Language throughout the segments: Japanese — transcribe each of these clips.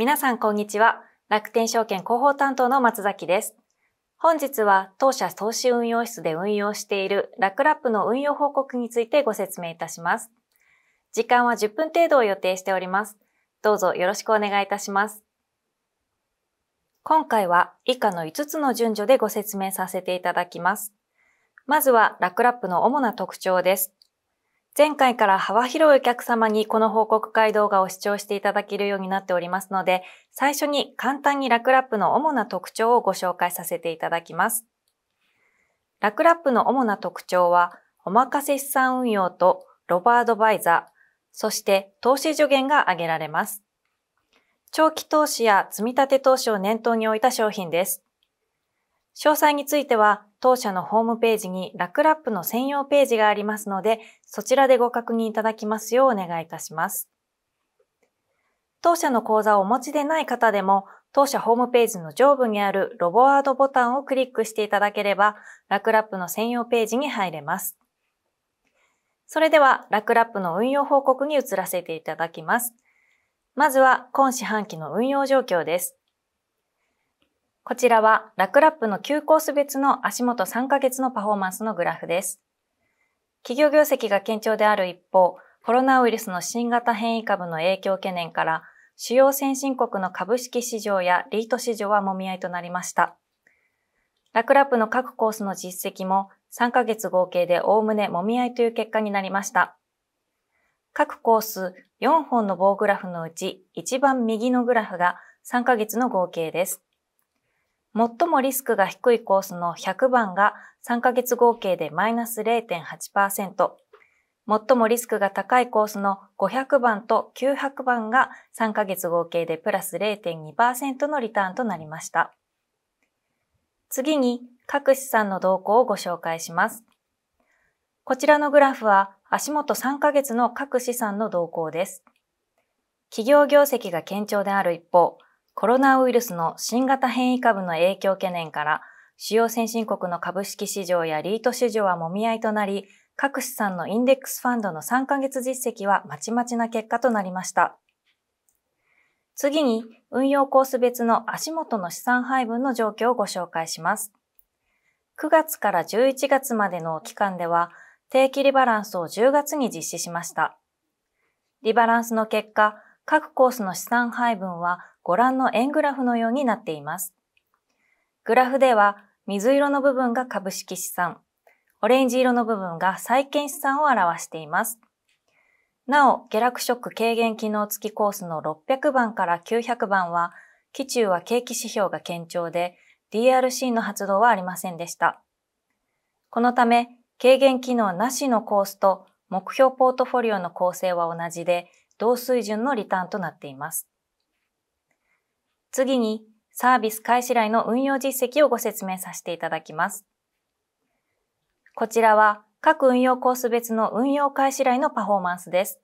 皆さんこんにちは。楽天証券広報担当の松崎です。本日は当社投資運用室で運用しているラクラップの運用報告についてご説明いたします。時間は10分程度を予定しております。どうぞよろしくお願いいたします。今回は以下の5つの順序でご説明させていただきます。まずはラクラップの主な特徴です。前回から幅広いお客様にこの報告会動画を視聴していただけるようになっておりますので、最初に簡単にラクラップの主な特徴をご紹介させていただきます。ラクラップの主な特徴は、お任せ資産運用とロバードバイザー、そして投資助言が挙げられます。長期投資や積立投資を念頭に置いた商品です。詳細については当社のホームページにラクラップの専用ページがありますので、そちらでご確認いただきますようお願いいたします。当社の講座をお持ちでない方でも、当社ホームページの上部にあるロボワードボタンをクリックしていただければ、ラクラップの専用ページに入れます。それでは、ラクラップの運用報告に移らせていただきます。まずは、今四半期の運用状況です。こちらはラクラップの9コース別の足元3ヶ月のパフォーマンスのグラフです。企業業績が堅調である一方、コロナウイルスの新型変異株の影響懸念から、主要先進国の株式市場やリート市場はもみ合いとなりました。ラクラップの各コースの実績も3ヶ月合計で概ねもみ合いという結果になりました。各コース4本の棒グラフのうち一番右のグラフが3ヶ月の合計です。最もリスクが低いコースの100番が3ヶ月合計でマイナス0.8%、最もリスクが高いコースの500番と900番が3ヶ月合計でプラス0.2%のリターンとなりました。次に各資産の動向をご紹介します。こちらのグラフは足元3ヶ月の各資産の動向です。企業業績が堅調である一方、コロナウイルスの新型変異株の影響懸念から、主要先進国の株式市場やリート市場はもみ合いとなり、各資産のインデックスファンドの3ヶ月実績はまちまちな結果となりました。次に、運用コース別の足元の資産配分の状況をご紹介します。9月から11月までの期間では、定期リバランスを10月に実施しました。リバランスの結果、各コースの資産配分はご覧の円グラフのようになっています。グラフでは水色の部分が株式資産、オレンジ色の部分が債券資産を表しています。なお、下落ショック軽減機能付きコースの600番から900番は、基中は景気指標が堅調で、DRC の発動はありませんでした。このため、軽減機能なしのコースと目標ポートフォリオの構成は同じで、同水準のリターンとなっています。次に、サービス開始来の運用実績をご説明させていただきます。こちらは各運用コース別の運用開始来のパフォーマンスです。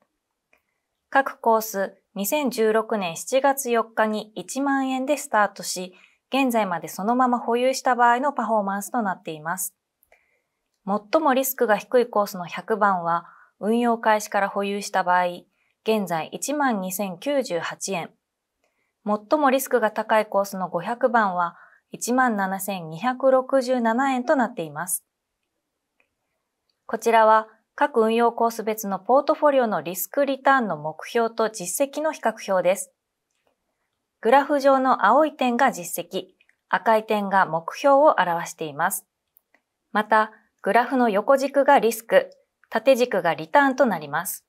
各コース2016年7月4日に1万円でスタートし、現在までそのまま保有した場合のパフォーマンスとなっています。最もリスクが低いコースの100番は、運用開始から保有した場合、現在12,098円。最もリスクが高いコースの500番は17,267円となっています。こちらは各運用コース別のポートフォリオのリスクリターンの目標と実績の比較表です。グラフ上の青い点が実績、赤い点が目標を表しています。また、グラフの横軸がリスク、縦軸がリターンとなります。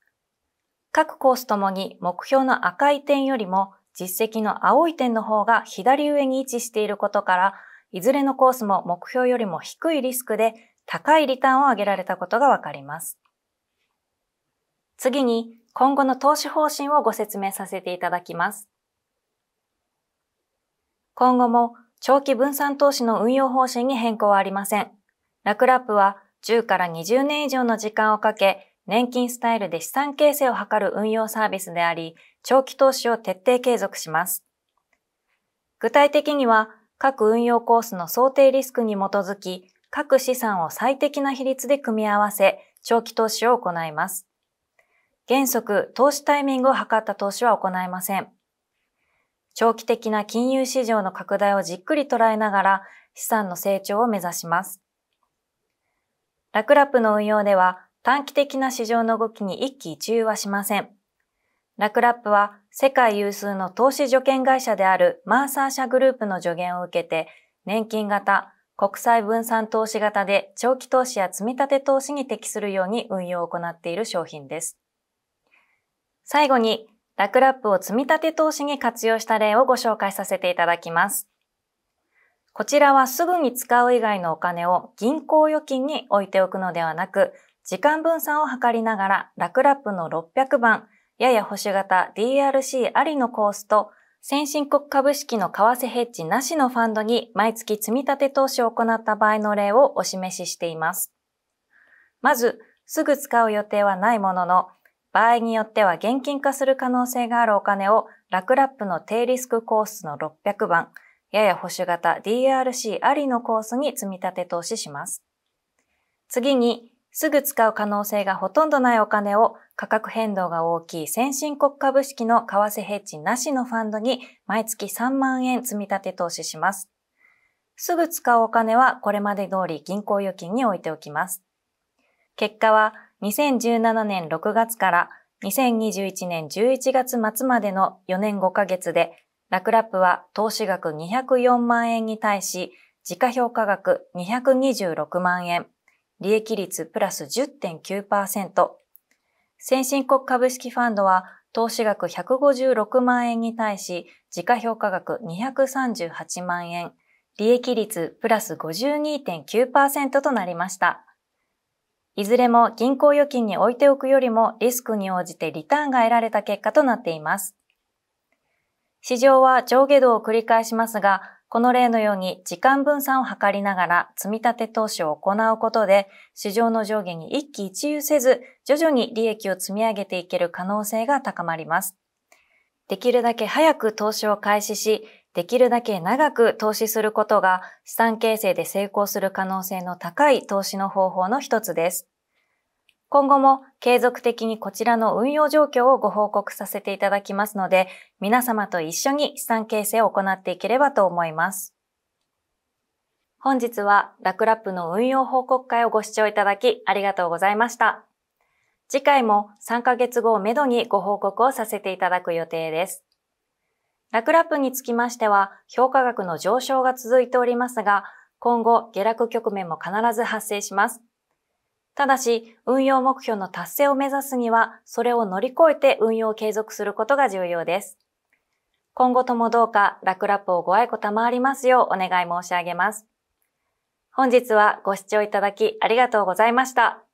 各コースともに目標の赤い点よりも実績の青い点の方が左上に位置していることから、いずれのコースも目標よりも低いリスクで高いリターンを上げられたことがわかります。次に、今後の投資方針をご説明させていただきます。今後も長期分散投資の運用方針に変更はありません。ラクラップは10から20年以上の時間をかけ、年金スタイルで資産形成を図る運用サービスであり、長期投資を徹底継続します。具体的には、各運用コースの想定リスクに基づき、各資産を最適な比率で組み合わせ、長期投資を行います。原則、投資タイミングを図った投資は行いません。長期的な金融市場の拡大をじっくり捉えながら資産の成長を目指します。ラクラップの運用では短期的な市場の動きに一喜一憂はしません。ラクラップは世界有数の投資助券会社であるマーサー社グループの助言を受けて、年金型、国際分散投資型で長期投資や積立投資に適するように運用を行っている商品です。最後に、ラクラップを積立投資に活用した例をご紹介させていただきます。こちらはすぐに使う以外のお金を銀行預金に置いておくのではなく、時間分散を図りながら、ラクラップの600番、やや保守型 DRC ありのコースと、先進国株式の為替ヘッジなしのファンドに毎月積立投資を行った場合の例をお示ししています。まず、すぐ使う予定はないものの、場合によっては現金化する可能性があるお金をラクラップの低リスクコースの600番、やや保守型 DRC ありのコースに積立投資します。次に、すぐ使う可能性がほとんどないお金を価格変動が大きい先進国株式の為替ヘッジなしのファンドに毎月3万円積み立て投資します。すぐ使うお金はこれまで通り銀行預金に置いておきます。結果は2017年6月から2021年11月末までの4年5ヶ月で、ラクラップは投資額204万円に対し、時価評価額226万円、利益率プラス10.9%。先進国株式ファンドは投資額156万円に対し、時価評価額238万円、利益率プラス52.9%となりました。いずれも銀行預金に置いておくよりもリスクに応じてリターンが得られた結果となっています。市場は上下動を繰り返しますが、この例のように時間分散を図りながら積立投資を行うことで市場の上下に一喜一憂せず徐々に利益を積み上げていける可能性が高まります。できるだけ早く投資を開始し、できるだけ長く投資することが資産形成で成功する可能性の高い投資の方法の一つです。今後も継続的にこちらの運用状況をご報告させていただきますので、皆様と一緒に資産形成を行っていければと思います。本日はラクラップの運用報告会をご視聴いただきありがとうございました。次回も3ヶ月後をめどにご報告をさせていただく予定です。ラクラップにつきましては、評価額の上昇が続いておりますが、今後下落局面も必ず発生します。ただし、運用目標の達成を目指すには、それを乗り越えて運用を継続することが重要です。今後ともどうか、楽ラップをご愛顧賜りますようお願い申し上げます。本日はご視聴いただきありがとうございました。